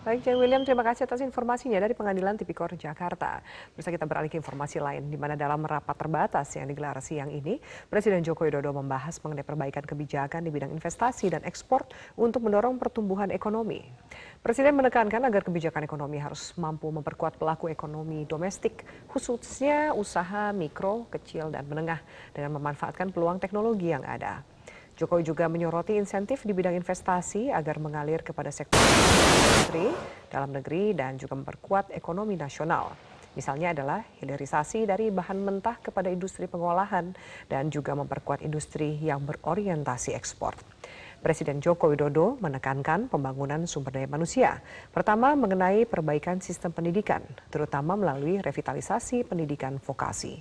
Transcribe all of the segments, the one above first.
Baik, Jay William, terima kasih atas informasinya dari Pengadilan Tipikor Jakarta. Bisa kita beralih ke informasi lain, di mana dalam rapat terbatas yang digelar siang ini, Presiden Joko Widodo membahas mengenai perbaikan kebijakan di bidang investasi dan ekspor untuk mendorong pertumbuhan ekonomi. Presiden menekankan agar kebijakan ekonomi harus mampu memperkuat pelaku ekonomi domestik, khususnya usaha mikro, kecil, dan menengah, dengan memanfaatkan peluang teknologi yang ada. Jokowi juga menyoroti insentif di bidang investasi agar mengalir kepada sektor dalam negeri dan juga memperkuat ekonomi nasional. Misalnya adalah hilirisasi dari bahan mentah kepada industri pengolahan dan juga memperkuat industri yang berorientasi ekspor. Presiden Joko Widodo menekankan pembangunan sumber daya manusia. Pertama, mengenai perbaikan sistem pendidikan, terutama melalui revitalisasi pendidikan vokasi.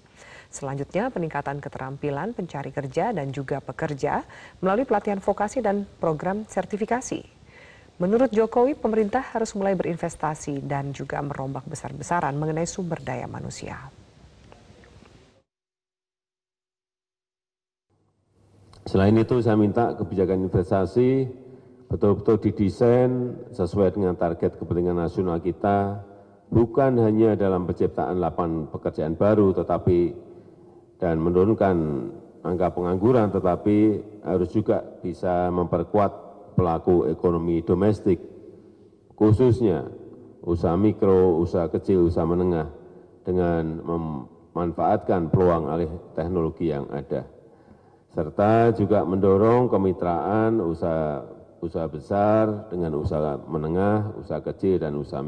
Selanjutnya, peningkatan keterampilan pencari kerja dan juga pekerja melalui pelatihan vokasi dan program sertifikasi Menurut Jokowi, pemerintah harus mulai berinvestasi dan juga merombak besar-besaran mengenai sumber daya manusia. Selain itu, saya minta kebijakan investasi betul-betul didesain sesuai dengan target kepentingan nasional kita, bukan hanya dalam penciptaan lapangan pekerjaan baru, tetapi dan menurunkan angka pengangguran, tetapi harus juga bisa memperkuat pelaku ekonomi domestik, khususnya usaha mikro, usaha kecil, usaha menengah, dengan memanfaatkan peluang alih teknologi yang ada. Serta juga mendorong kemitraan usaha, usaha besar dengan usaha menengah, usaha kecil, dan usaha mikro.